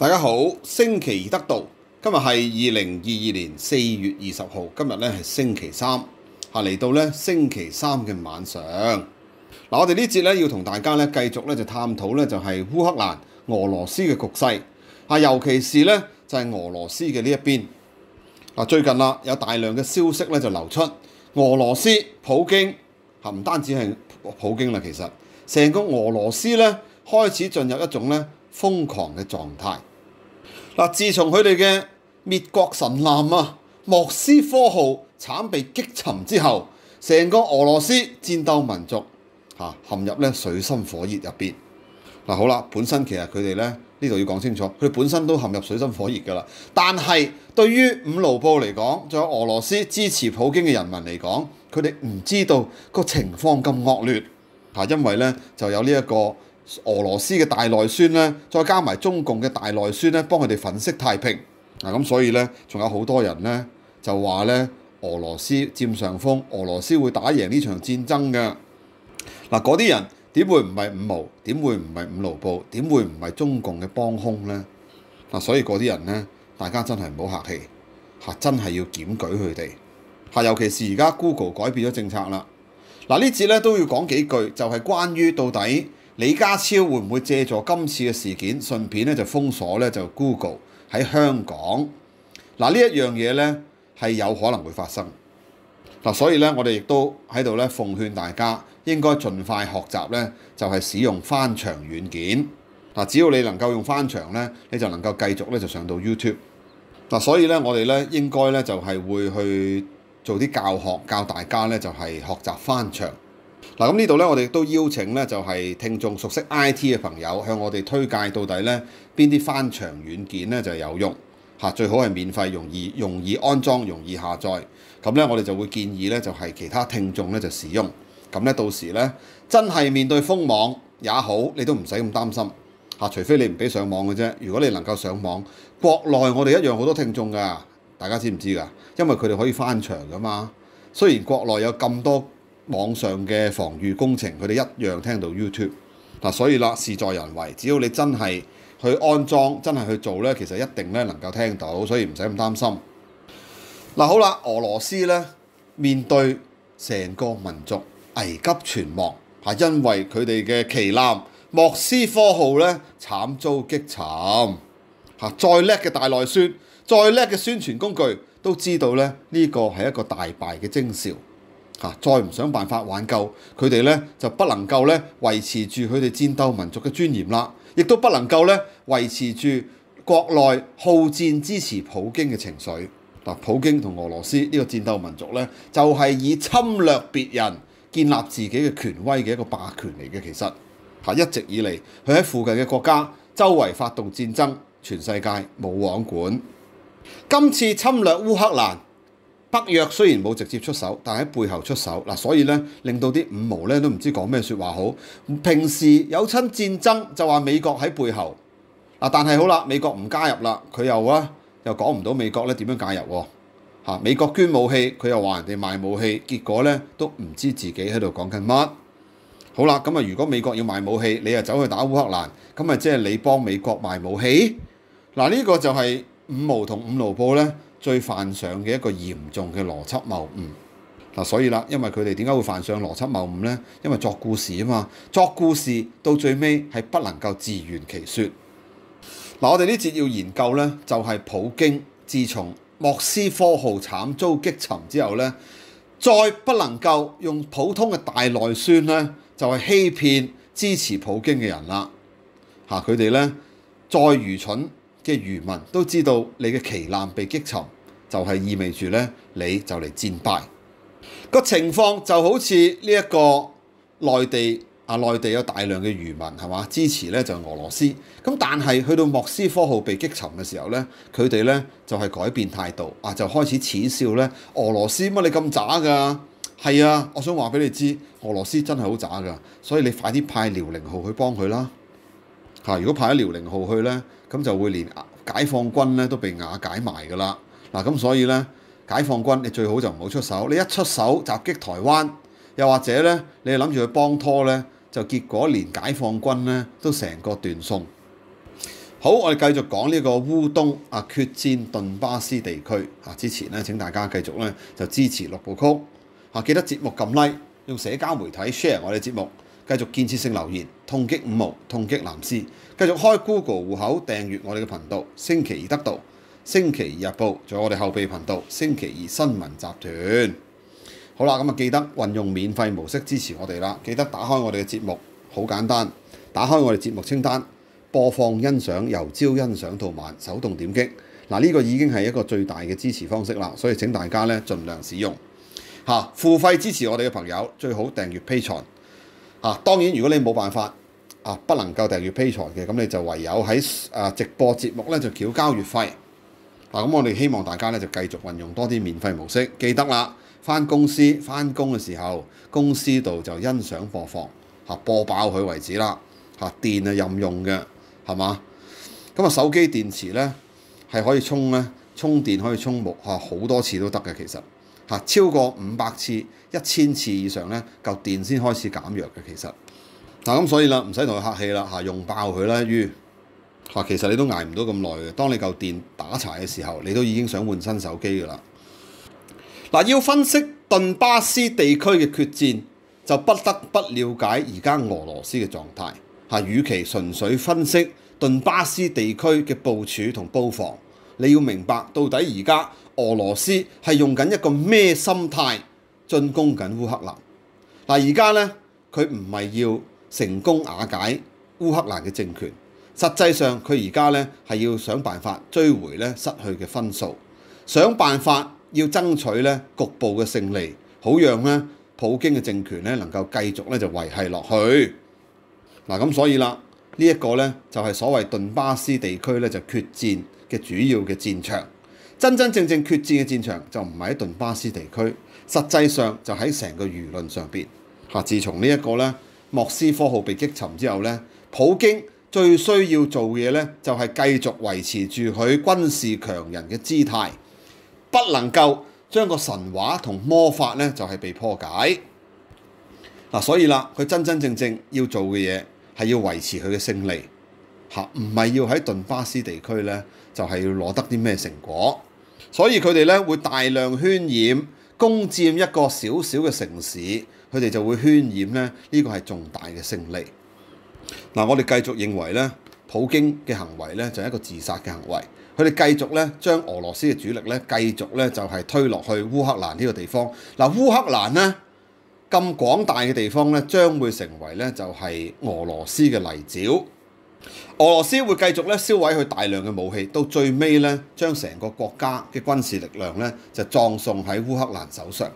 大家好，星期二得到，今日系二零二二年四月二十号，今日咧系星期三，吓嚟到咧星期三嘅晚上。嗱，我哋呢节咧要同大家咧继续咧就探讨咧就系乌克兰、俄罗斯嘅局势，啊，尤其是咧就系俄罗斯嘅呢一边。嗱，最近啦有大量嘅消息咧就流出，俄罗斯普京，吓唔单止系普京啦，其实成个俄罗斯咧开始进入一种咧疯狂嘅状态。嗱，自從佢哋嘅滅國神艦啊，莫斯科號慘被擊沉之後，成個俄羅斯戰鬥民族嚇陷入咧水深火熱入邊。嗱好啦，本身其實佢哋咧呢度要講清楚，佢本身都陷入水深火熱噶啦。但係對於五盧布嚟講，仲有俄羅斯支持普京嘅人民嚟講，佢哋唔知道個情況咁惡劣嚇，因為咧就有呢一個。俄羅斯嘅大內宣咧，再加埋中共嘅大內宣咧，幫佢哋粉飾太平嗱，咁所以咧，仲有好多人咧就話咧，俄羅斯佔上風，俄羅斯會打贏呢場戰爭嘅嗱。嗰啲人點會唔係五毛？點會唔係五勞布？點會唔係中共嘅幫兇咧？嗱，所以嗰啲人咧，大家真係唔好客氣嚇，真係要檢舉佢哋嚇。尤其是而家 Google 改變咗政策啦，嗱呢節咧都要講幾句，就係關於到底。李家超會唔會借助今次嘅事件，順便咧就封鎖咧就 Google 喺香港？嗱呢一樣嘢咧係有可能會發生。嗱，所以咧我哋亦都喺度咧奉勸大家，應該盡快學習咧就係使用翻牆軟件。嗱，只要你能夠用翻牆咧，你就能夠繼續咧就上到 YouTube。嗱，所以咧我哋咧應該咧就係會去做啲教學，教大家咧就係學習翻牆。嗱咁呢度咧，我哋都邀請咧，就係聽眾熟悉 I T 嘅朋友向我哋推介到底咧邊啲翻牆軟件咧就有用嚇，最好係免費、容易、容易安裝、容易下載。咁咧，我哋就會建議咧，就係其他聽眾咧就使用。咁咧，到時咧真係面對封網也好，你都唔使咁擔心嚇，除非你唔俾上網嘅啫。如果你能夠上網，國內我哋一樣好多聽眾噶，大家知唔知噶？因為佢哋可以翻牆噶嘛。雖然國內有咁多。網上嘅防禦工程，佢哋一樣聽到 YouTube 嗱，所以啦，事在人為，只要你真係去安裝，真係去做咧，其實一定咧能夠聽到，所以唔使咁擔心。嗱，好啦，俄羅斯咧面對成個民族危急存亡，係因為佢哋嘅奇艦莫斯科號咧慘遭擊沉嚇，再叻嘅大內宣，再叻嘅宣傳工具，都知道咧呢個係一個大敗嘅徵兆。再唔想辦法挽救佢哋咧，就不能夠咧維持住佢哋戰鬥民族嘅尊嚴啦，亦都不能夠咧維持住國內好戰支持普京嘅情緒。嗱，普京同俄羅斯呢個戰鬥民族咧，就係以侵略別人建立自己嘅權威嘅一個霸權嚟嘅。其實一直以嚟佢喺附近嘅國家周圍發動戰爭，全世界冇往管。今次侵略烏克蘭。北約雖然冇直接出手，但喺背後出手嗱，所以咧令到啲五毛咧都唔知講咩説話好。平時有親戰爭就話美國喺背後嗱，但係好啦，美國唔加入啦，佢又啊又講唔到美國咧點樣介入喎美國捐武器，佢又話人哋賣武器，結果咧都唔知自己喺度講緊乜。好啦，咁啊，如果美國要賣武器，你又走去打烏克蘭，咁啊即係你幫美國賣武器嗱？呢個就係五毛同五蘆布咧。最犯上嘅一個嚴重嘅邏輯謬誤嗱，所以啦，因為佢哋點解會犯上邏輯謬誤呢？因為作故事啊嘛，作故事到最尾係不能夠自圓其說嗱。我哋呢節要研究呢，就係普京自從莫斯科號慘遭擊沉之後呢，再不能夠用普通嘅大內宣呢，就係欺騙支持普京嘅人啦嚇。佢哋呢，再愚蠢嘅愚民都知道你嘅旗艦被擊沉。就係意味住咧，你就嚟戰敗個情況就好似呢一個內地啊，內地有大量嘅漁民係嘛支持咧，就係俄羅斯咁。但係去到莫斯科號被擊沉嘅時候咧，佢哋咧就係改變態度啊，就開始恥笑咧。俄羅斯乜你咁渣㗎？係啊，我想話俾你知，俄羅斯真係好渣㗎，所以你快啲派遼寧號去幫佢啦如果派咗遼寧號去咧，咁就會連解放軍咧都被瓦解埋㗎啦。嗱咁所以咧，解放軍你最好就唔好出手，你一出手襲擊台灣，又或者咧，你諗住去幫拖咧，就結果連解放軍咧都成個斷送。好，我哋繼續講呢個烏東啊決戰頓巴斯地區啊，之前咧請大家繼續咧就支持六部曲啊，記得節目撳 Like，用社交媒體 share 我哋節目，繼續建設性留言，痛擊五毛，痛擊藍絲，繼續開 Google 户口訂閱我哋嘅頻道，星期二得到。星期二日報，有我哋後備頻道。星期二新聞集團好啦，咁啊，記得運用免費模式支持我哋啦。記得打開我哋嘅節目，好簡單，打開我哋節目清單，播放欣賞，由朝欣賞到晚，手動點擊嗱，呢個已經係一個最大嘅支持方式啦。所以請大家咧盡量使用嚇付費支持我哋嘅朋友最好訂閱 Patreon 嚇。當然，如果你冇辦法啊，不能夠訂閱 Patreon 嘅咁，你就唯有喺啊直播節目咧就繳交月費。嗱，咁我哋希望大家咧就繼續運用多啲免費模式，記得啦，翻公司翻工嘅時候，公司度就欣賞播放，嚇播爆佢為止啦，嚇電啊任用嘅，係嘛？咁啊手機電池咧係可以充咧，充電可以充目，嚇好多次都得嘅，其實嚇超過五百次、一千次以上咧，夠電先開始減弱嘅其實，嗱咁所以啦，唔使同佢客氣啦，嚇用爆佢啦於。嚇，其實你都挨唔到咁耐嘅。當你嚿電打柴嘅時候，你都已經想換新手機㗎啦。嗱，要分析頓巴斯地區嘅決戰，就不得不了解而家俄羅斯嘅狀態。嚇，與其純粹分析頓巴斯地區嘅部署同布防，你要明白到底而家俄羅斯係用緊一個咩心態進攻緊烏克蘭。嗱，而家咧，佢唔係要成功瓦解烏克蘭嘅政權。實際上佢而家咧係要想辦法追回咧失去嘅分數，想辦法要爭取咧局部嘅勝利，好讓咧普京嘅政權咧能夠繼續咧就維係落去嗱。咁所以啦，呢一個咧就係所謂頓巴斯地區咧就決戰嘅主要嘅戰場，真真正正決戰嘅戰場就唔係喺頓巴斯地區，實際上就喺成個輿論上邊嚇。自從呢一個咧莫斯科號被擊沉之後咧，普京。最需要做嘅嘢咧，就係繼續維持住佢軍事強人嘅姿態，不能夠將個神話同魔法咧就係被破解。嗱，所以啦，佢真真正正要做嘅嘢係要維持佢嘅勝利，嚇唔係要喺頓巴斯地區咧就係攞得啲咩成果。所以佢哋咧會大量渲染攻佔一個小小嘅城市，佢哋就會渲染咧呢個係重大嘅勝利。嗱，我哋繼續認為咧，普京嘅行為咧就係一個自殺嘅行為。佢哋繼續咧將俄羅斯嘅主力咧繼續咧就係推落去烏克蘭呢個地方。嗱，烏克蘭咧咁廣大嘅地方咧將會成為咧就係俄羅斯嘅泥沼。俄羅斯會繼續咧燒毀佢大量嘅武器，到最尾咧將成個國家嘅軍事力量咧就葬送喺烏克蘭手上。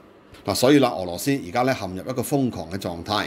嗱，所以啦，俄羅斯而家咧陷入一個瘋狂嘅狀態。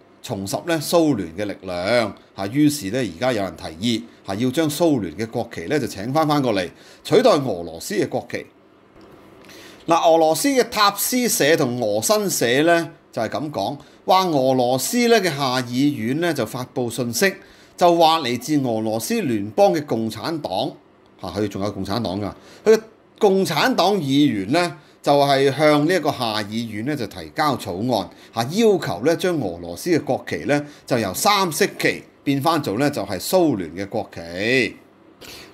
重拾咧蘇聯嘅力量嚇，於是咧而家有人提議嚇，要將蘇聯嘅國旗咧就請翻翻過嚟取代俄羅斯嘅國旗。嗱，俄羅斯嘅塔斯社同俄新社咧就係咁講，話俄羅斯咧嘅下議院咧就發布信息，就話嚟自俄羅斯聯邦嘅共產黨嚇，佢仲有共產黨㗎，佢嘅共產黨議員咧。就係向呢一個下議院咧，就提交草案嚇，要求咧將俄羅斯嘅國旗咧，就由三色旗變翻做咧就係蘇聯嘅國旗。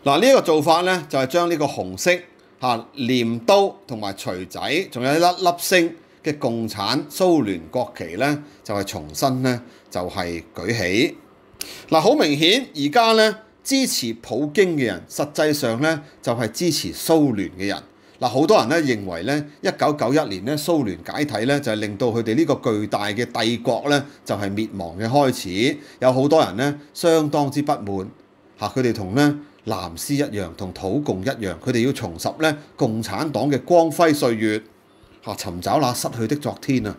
嗱，呢個做法咧，就係將呢個紅色嚇劍刀同埋錘仔，仲有一粒星嘅共產蘇聯國旗咧，就係重新咧就係舉起。嗱，好明顯，而家咧支持普京嘅人，實際上咧就係支持蘇聯嘅人。嗱，好多人咧認為咧，一九九一年咧蘇聯解體咧就係令到佢哋呢個巨大嘅帝國咧就係滅亡嘅開始。有好多人咧相當之不滿，嚇佢哋同咧南斯一樣，同土共一樣，佢哋要重拾咧共產黨嘅光輝歲月，嚇尋找那失去的昨天啊！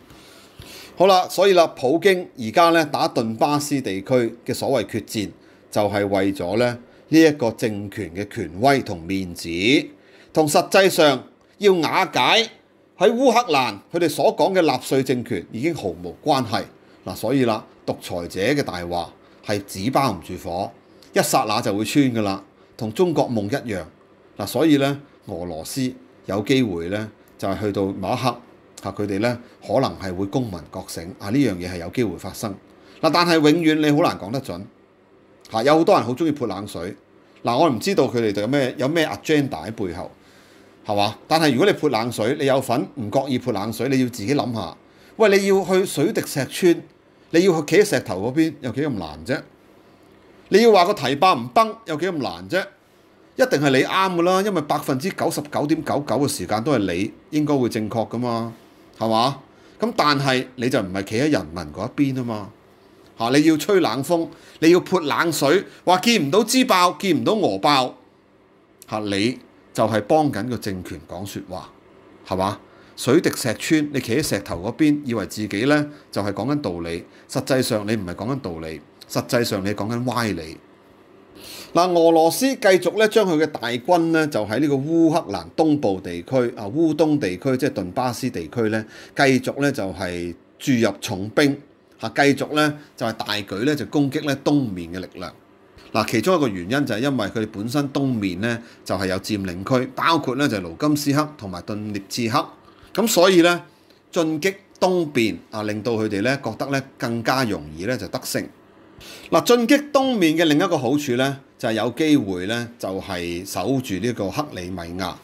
好啦，所以啦，普京而家咧打頓巴斯地區嘅所謂決戰，就係為咗咧呢一個政權嘅權威同面子。同實際上要瓦解喺烏克蘭佢哋所講嘅納粹政權已經毫無關係嗱，所以啦，獨裁者嘅大話係紙包唔住火，一剎那就會穿㗎啦，同中國夢一樣嗱，所以咧，俄羅斯有機會咧就係去到某一刻嚇佢哋咧可能係會公民覺醒啊呢樣嘢係有機會發生嗱，但係永遠你好難講得準嚇，有好多人好中意潑冷水嗱，我唔知道佢哋有咩有咩 agenda 喺背後。係嘛？但係如果你潑冷水，你有份唔覺意潑冷水，你要自己諗下。喂，你要去水滴石穿，你要去企喺石頭嗰邊，有幾咁難啫？你要話個堤壩唔崩，有幾咁難啫？一定係你啱噶啦，因為百分之九十九點九九嘅時間都係你應該會正確噶嘛，係嘛？咁但係你就唔係企喺人民嗰一邊啊嘛，嚇你要吹冷風，你要潑冷水，話見唔到枝爆，見唔到鵝爆，嚇你。就係幫緊個政權講説話，係嘛？水滴石穿，你企喺石頭嗰邊，以為自己咧就係講緊道理，實際上你唔係講緊道理，實際上你講緊歪理。嗱，俄羅斯繼續咧將佢嘅大軍咧就喺呢個烏克蘭東部地區啊烏東地區，即係頓巴斯地區咧，繼續咧就係注入重兵嚇，繼續咧就係大舉咧就攻擊咧東面嘅力量。嗱，其中一個原因就係因為佢哋本身東面咧就係有佔領區，包括咧就盧金斯克同埋頓涅茨克，咁所以咧進擊東邊啊，令到佢哋咧覺得咧更加容易咧就得勝。嗱，進擊東面嘅另一個好處咧，就係有機會咧就係守住呢個克里米亞。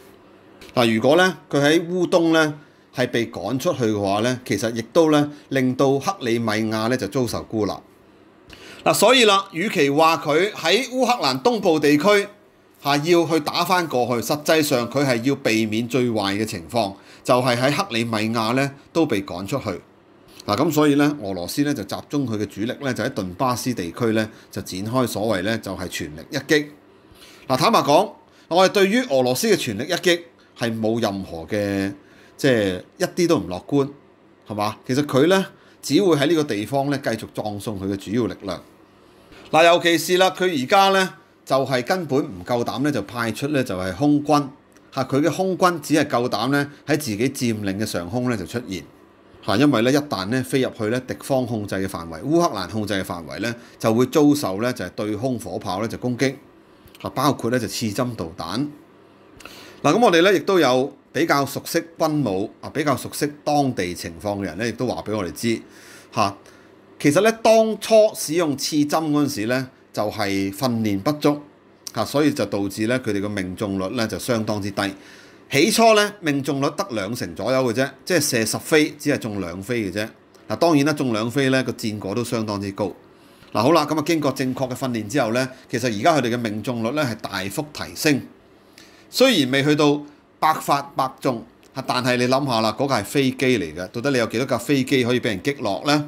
嗱，如果咧佢喺烏東咧係被趕出去嘅話咧，其實亦都咧令到克里米亞咧就遭受孤立。嗱，所以啦，與其話佢喺烏克蘭東部地區嚇要去打翻過去，實際上佢係要避免最壞嘅情況，就係喺克里米亞咧都被趕出去。嗱，咁所以咧，俄羅斯咧就集中佢嘅主力咧，就喺頓巴斯地區咧就展開所謂咧就係全力一擊。嗱，坦白講，我哋對於俄羅斯嘅全力一擊係冇任何嘅即係一啲都唔樂觀，係嘛？其實佢咧只會喺呢個地方咧繼續葬送佢嘅主要力量。嗱，尤其是啦，佢而家咧就係根本唔夠膽咧，就派出咧就係空軍嚇，佢嘅空軍只係夠膽咧喺自己佔領嘅上空咧就出現嚇，因為咧一旦咧飛入去咧敵方控制嘅範圍，烏克蘭控制嘅範圍咧就會遭受咧就係對空火炮咧就攻擊嚇，包括咧就刺針導彈。嗱，咁我哋咧亦都有比較熟悉軍武啊，比較熟悉當地情況嘅人咧，亦都話俾我哋知嚇。其實咧，當初使用刺針嗰陣時咧，就係訓練不足嚇，所以就導致咧佢哋嘅命中率咧就相當之低。起初咧，命中率得兩成左右嘅啫，即係射十飛只係中兩飛嘅啫。嗱，當然啦，中兩飛咧個戰果都相當之高。嗱，好啦，咁啊經過正確嘅訓練之後咧，其實而家佢哋嘅命中率咧係大幅提升。雖然未去到百發百中但係你諗下啦，嗰架係飛機嚟嘅，到底你有幾多架飛機可以俾人擊落咧？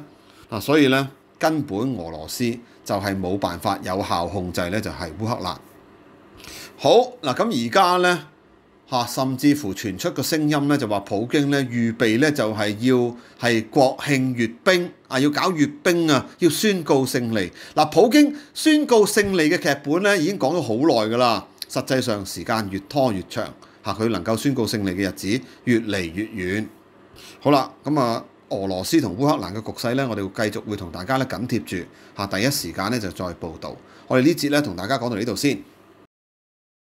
嗱，所以咧根本俄羅斯就係冇辦法有效控制咧，就係烏克蘭。好嗱，咁而家咧嚇，甚至乎傳出個聲音咧，就話普京咧預備咧就係要係國慶閱兵啊，要搞閱兵啊，要宣告勝利。嗱，普京宣告勝利嘅劇本咧已經講咗好耐㗎啦，實際上時間越拖越長嚇，佢能夠宣告勝利嘅日子越嚟越遠。好啦，咁啊。俄羅斯同烏克蘭嘅局勢咧，我哋會繼續會同大家咧緊貼住嚇，第一時間咧就再報道。我哋呢節咧同大家講到呢度先。